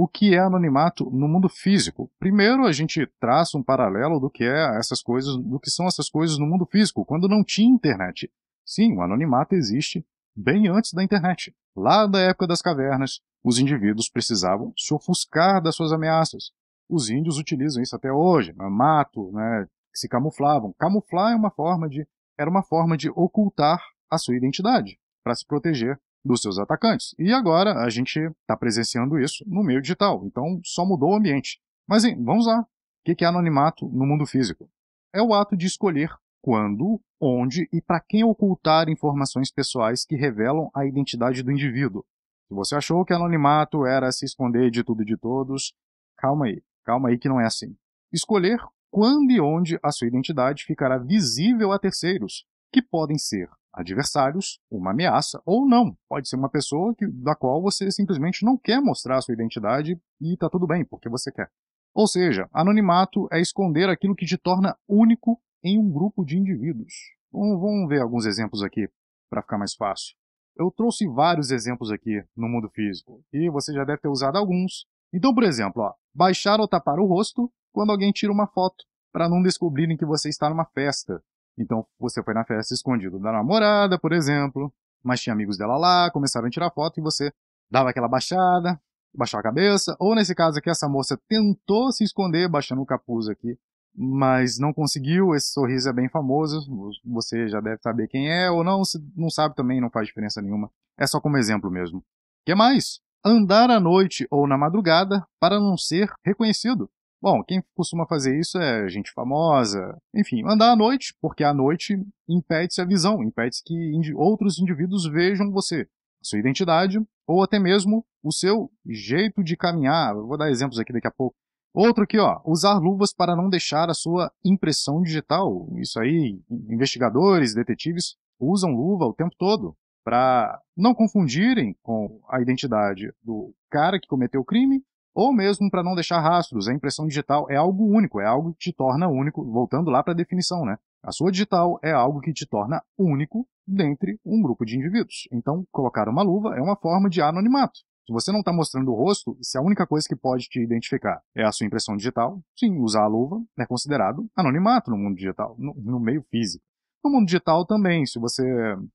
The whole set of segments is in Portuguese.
o que é anonimato no mundo físico. Primeiro, a gente traça um paralelo do que é essas coisas, do que são essas coisas no mundo físico, quando não tinha internet. Sim, o anonimato existe bem antes da internet. Lá da época das cavernas, os indivíduos precisavam se ofuscar das suas ameaças. Os índios utilizam isso até hoje, né? mato, né, se camuflavam. Camuflar é uma forma de era uma forma de ocultar a sua identidade para se proteger dos seus atacantes. E agora a gente está presenciando isso no meio digital, então só mudou o ambiente. Mas hein, vamos lá. O que é anonimato no mundo físico? É o ato de escolher quando, onde e para quem ocultar informações pessoais que revelam a identidade do indivíduo. Se você achou que anonimato era se esconder de tudo e de todos, calma aí, calma aí que não é assim. Escolher quando e onde a sua identidade ficará visível a terceiros, que podem ser adversários, uma ameaça ou não. Pode ser uma pessoa que, da qual você simplesmente não quer mostrar a sua identidade e está tudo bem, porque você quer. Ou seja, anonimato é esconder aquilo que te torna único em um grupo de indivíduos. vamos ver alguns exemplos aqui para ficar mais fácil. Eu trouxe vários exemplos aqui no mundo físico e você já deve ter usado alguns. Então, por exemplo, ó, baixar ou tapar o rosto quando alguém tira uma foto para não descobrirem que você está numa festa. Então você foi na festa escondido da namorada, por exemplo, mas tinha amigos dela lá, começaram a tirar foto e você dava aquela baixada, baixava a cabeça, ou nesse caso aqui essa moça tentou se esconder baixando o capuz aqui, mas não conseguiu, esse sorriso é bem famoso, você já deve saber quem é ou não, se não sabe também não faz diferença nenhuma. É só como exemplo mesmo. Que mais? Andar à noite ou na madrugada para não ser reconhecido. Bom, quem costuma fazer isso é gente famosa. Enfim, andar à noite, porque à noite impede-se a visão, impede-se que indi outros indivíduos vejam você, sua identidade, ou até mesmo o seu jeito de caminhar. Eu vou dar exemplos aqui daqui a pouco. Outro aqui, ó, usar luvas para não deixar a sua impressão digital. Isso aí, investigadores, detetives usam luva o tempo todo para não confundirem com a identidade do cara que cometeu o crime ou mesmo para não deixar rastros. A impressão digital é algo único, é algo que te torna único, voltando lá para a definição, né? A sua digital é algo que te torna único dentre um grupo de indivíduos. Então, colocar uma luva é uma forma de anonimato. Se você não está mostrando o rosto, se a única coisa que pode te identificar é a sua impressão digital, sim, usar a luva é considerado anonimato no mundo digital, no, no meio físico. No mundo digital também, se você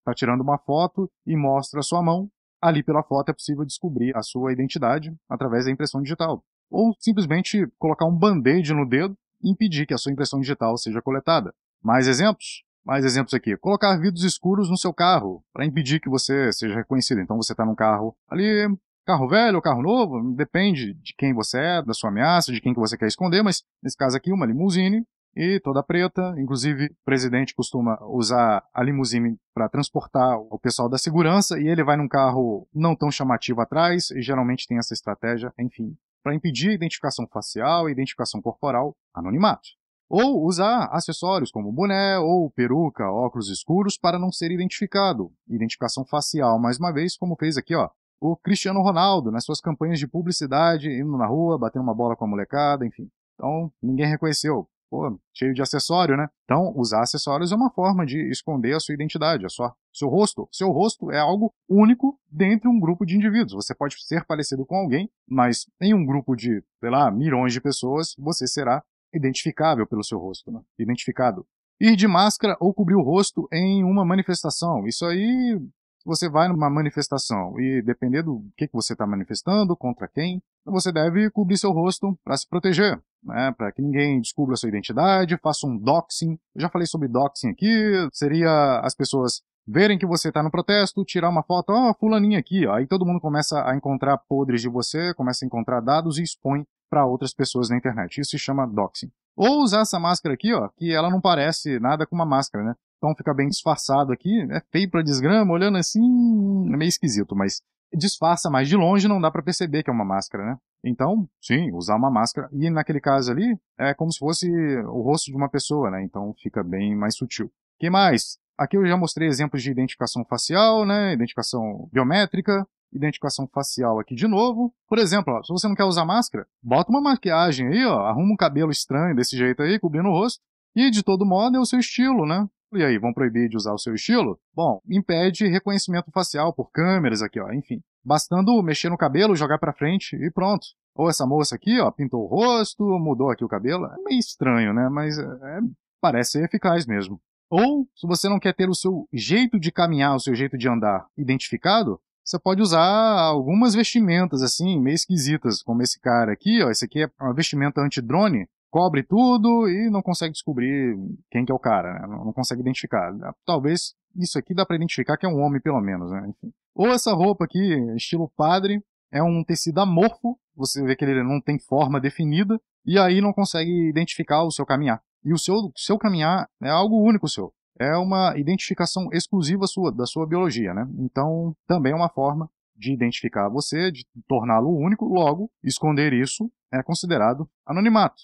está tirando uma foto e mostra a sua mão, Ali pela foto é possível descobrir a sua identidade através da impressão digital. Ou simplesmente colocar um band-aid no dedo e impedir que a sua impressão digital seja coletada. Mais exemplos? Mais exemplos aqui. Colocar vidros escuros no seu carro para impedir que você seja reconhecido. Então você está num carro ali, carro velho ou carro novo, depende de quem você é, da sua ameaça, de quem que você quer esconder, mas nesse caso aqui, uma limusine e toda preta. Inclusive, o presidente costuma usar a limusine para transportar o pessoal da segurança e ele vai num carro não tão chamativo atrás e geralmente tem essa estratégia, enfim, para impedir identificação facial e identificação corporal, anonimato. Ou usar acessórios como boné ou peruca, óculos escuros para não ser identificado. Identificação facial, mais uma vez, como fez aqui, ó, o Cristiano Ronaldo nas suas campanhas de publicidade, indo na rua, batendo uma bola com a molecada, enfim. Então, ninguém reconheceu pô, cheio de acessório, né? Então, usar acessórios é uma forma de esconder a sua identidade, a sua, seu rosto. Seu rosto é algo único de um grupo de indivíduos. Você pode ser parecido com alguém, mas em um grupo de, sei lá, milhões de pessoas, você será identificável pelo seu rosto, né? Identificado. Ir de máscara ou cobrir o rosto em uma manifestação. Isso aí, você vai numa manifestação e dependendo do que, que você está manifestando, contra quem, você deve cobrir seu rosto para se proteger né, para que ninguém descubra sua identidade, faça um doxing. Eu já falei sobre doxing aqui, seria as pessoas verem que você está no protesto, tirar uma foto, ó, oh, fulaninha aqui, ó. aí todo mundo começa a encontrar podres de você, começa a encontrar dados e expõe para outras pessoas na internet. Isso se chama doxing. Ou usar essa máscara aqui, ó, que ela não parece nada com uma máscara, né? Então fica bem disfarçado aqui, é feio para desgrama, olhando assim, é meio esquisito, mas disfarça mais de longe, não dá para perceber que é uma máscara, né? Então, sim, usar uma máscara. E naquele caso ali, é como se fosse o rosto de uma pessoa, né? Então fica bem mais sutil. que mais? Aqui eu já mostrei exemplos de identificação facial, né? Identificação biométrica, identificação facial aqui de novo. Por exemplo, ó, se você não quer usar máscara, bota uma maquiagem aí, ó, arruma um cabelo estranho desse jeito aí, cobrindo o rosto. E de todo modo é o seu estilo, né? E aí, vão proibir de usar o seu estilo? Bom, impede reconhecimento facial por câmeras aqui, ó, enfim bastando mexer no cabelo, jogar para frente e pronto. Ou essa moça aqui, ó, pintou o rosto, mudou aqui o cabelo. É meio estranho, né? Mas é, é, parece ser eficaz mesmo. Ou, se você não quer ter o seu jeito de caminhar, o seu jeito de andar identificado, você pode usar algumas vestimentas assim, meio esquisitas, como esse cara aqui, ó. Esse aqui é uma vestimenta anti-drone, cobre tudo e não consegue descobrir quem que é o cara, né? não consegue identificar. Talvez isso aqui dá para identificar que é um homem pelo menos, né? Enfim. Ou essa roupa aqui, estilo padre, é um tecido amorfo, você vê que ele não tem forma definida, e aí não consegue identificar o seu caminhar. E o seu, seu caminhar é algo único seu. É uma identificação exclusiva sua, da sua biologia, né? Então, também é uma forma de identificar você, de torná-lo único, logo, esconder isso é considerado anonimato.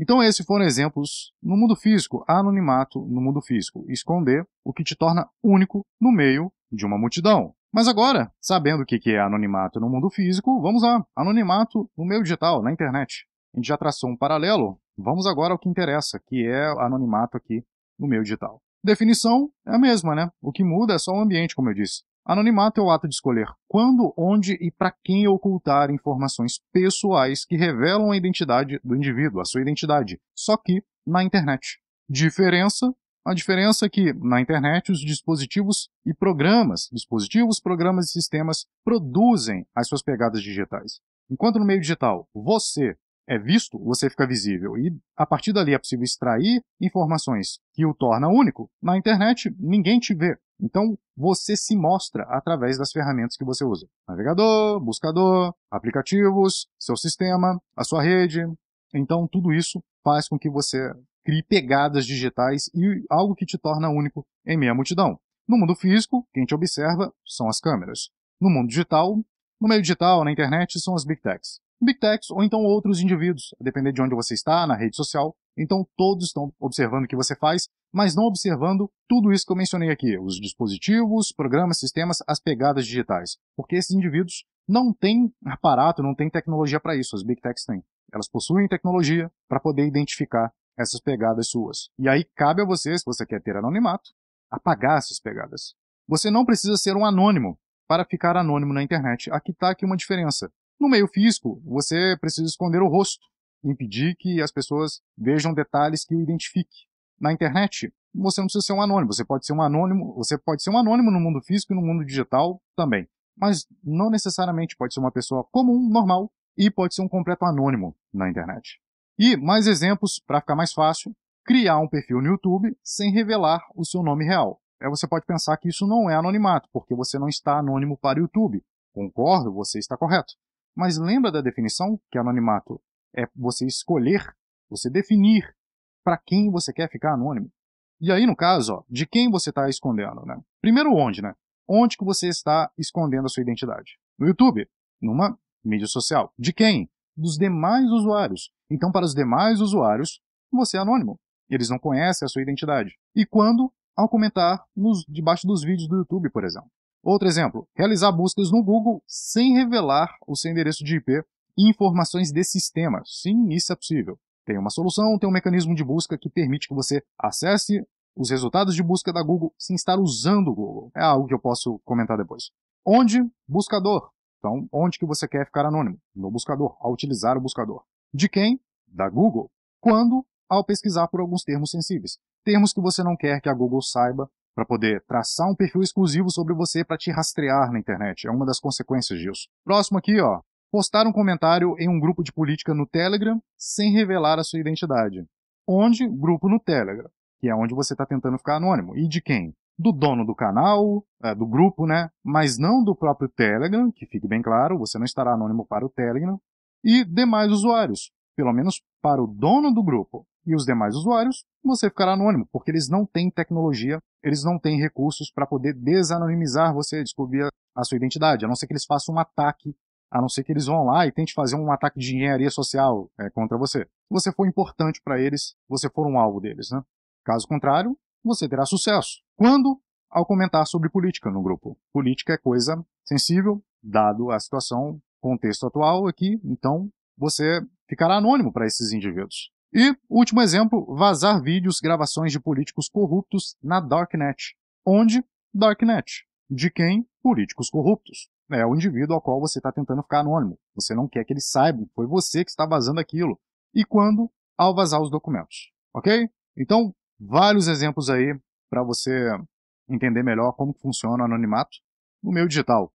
Então, esses foram exemplos no mundo físico, anonimato no mundo físico, esconder o que te torna único no meio de uma multidão. Mas agora, sabendo o que é anonimato no mundo físico, vamos lá, anonimato no meio digital, na internet. A gente já traçou um paralelo, vamos agora ao que interessa, que é anonimato aqui no meio digital. Definição é a mesma, né? O que muda é só o ambiente, como eu disse. Anonimato é o ato de escolher quando, onde e para quem ocultar informações pessoais que revelam a identidade do indivíduo, a sua identidade, só que na internet. Diferença a diferença é que, na internet, os dispositivos e programas, dispositivos, programas e sistemas produzem as suas pegadas digitais. Enquanto no meio digital você é visto, você fica visível. E a partir dali é possível extrair informações que o torna único. Na internet, ninguém te vê. Então, você se mostra através das ferramentas que você usa: navegador, buscador, aplicativos, seu sistema, a sua rede. Então, tudo isso faz com que você crie pegadas digitais e algo que te torna único em meio à multidão. No mundo físico, quem te observa são as câmeras. No mundo digital, no meio digital, na internet, são as big techs. Big techs ou então outros indivíduos, a depender de onde você está, na rede social. Então todos estão observando o que você faz, mas não observando tudo isso que eu mencionei aqui, os dispositivos, programas, sistemas, as pegadas digitais. Porque esses indivíduos não têm aparato, não têm tecnologia para isso, as big techs têm. Elas possuem tecnologia para poder identificar essas pegadas suas. E aí cabe a você, se você quer ter anonimato, apagar essas pegadas. Você não precisa ser um anônimo para ficar anônimo na internet. Aqui está aqui uma diferença. No meio físico, você precisa esconder o rosto, impedir que as pessoas vejam detalhes que o identifique. Na internet, você não precisa ser um anônimo. Você pode ser um anônimo, você pode ser um anônimo no mundo físico e no mundo digital também. Mas não necessariamente pode ser uma pessoa comum, normal, e pode ser um completo anônimo na internet. E mais exemplos, para ficar mais fácil, criar um perfil no YouTube sem revelar o seu nome real. Aí é, você pode pensar que isso não é anonimato, porque você não está anônimo para o YouTube. Concordo, você está correto. Mas lembra da definição que é anonimato é você escolher, você definir para quem você quer ficar anônimo. E aí, no caso, ó, de quem você está escondendo, né? Primeiro, onde, né? Onde que você está escondendo a sua identidade? No YouTube? Numa mídia social. De quem? Dos demais usuários. Então, para os demais usuários, você é anônimo. Eles não conhecem a sua identidade. E quando? Ao comentar nos, debaixo dos vídeos do YouTube, por exemplo. Outro exemplo, realizar buscas no Google sem revelar o seu endereço de IP e informações desse sistema. Sim, isso é possível. Tem uma solução, tem um mecanismo de busca que permite que você acesse os resultados de busca da Google sem estar usando o Google. É algo que eu posso comentar depois. Onde? Buscador. Então, onde que você quer ficar anônimo? No buscador, ao utilizar o buscador. De quem? Da Google. Quando? Ao pesquisar por alguns termos sensíveis. Termos que você não quer que a Google saiba para poder traçar um perfil exclusivo sobre você para te rastrear na internet. É uma das consequências disso. Próximo aqui, ó. Postar um comentário em um grupo de política no Telegram sem revelar a sua identidade. Onde? Grupo no Telegram, que é onde você está tentando ficar anônimo. E de quem? do dono do canal, é, do grupo, né? Mas não do próprio Telegram, que fique bem claro, você não estará anônimo para o Telegram e demais usuários, pelo menos para o dono do grupo e os demais usuários, você ficará anônimo, porque eles não têm tecnologia, eles não têm recursos para poder desanonimizar você, descobrir a sua identidade, a não ser que eles façam um ataque, a não ser que eles vão lá e tentem fazer um ataque de engenharia social é, contra você. Se você for importante para eles, você for um alvo deles, né? Caso contrário, você terá sucesso. Quando? Ao comentar sobre política no grupo. Política é coisa sensível, dado a situação contexto atual aqui, então você ficará anônimo para esses indivíduos. E, último exemplo, vazar vídeos, gravações de políticos corruptos na Darknet. Onde? Darknet. De quem? Políticos corruptos. É o indivíduo ao qual você está tentando ficar anônimo. Você não quer que eles saibam que foi você que está vazando aquilo. E quando? Ao vazar os documentos. Ok? Então, vários exemplos aí para você entender melhor como funciona o anonimato no meio digital.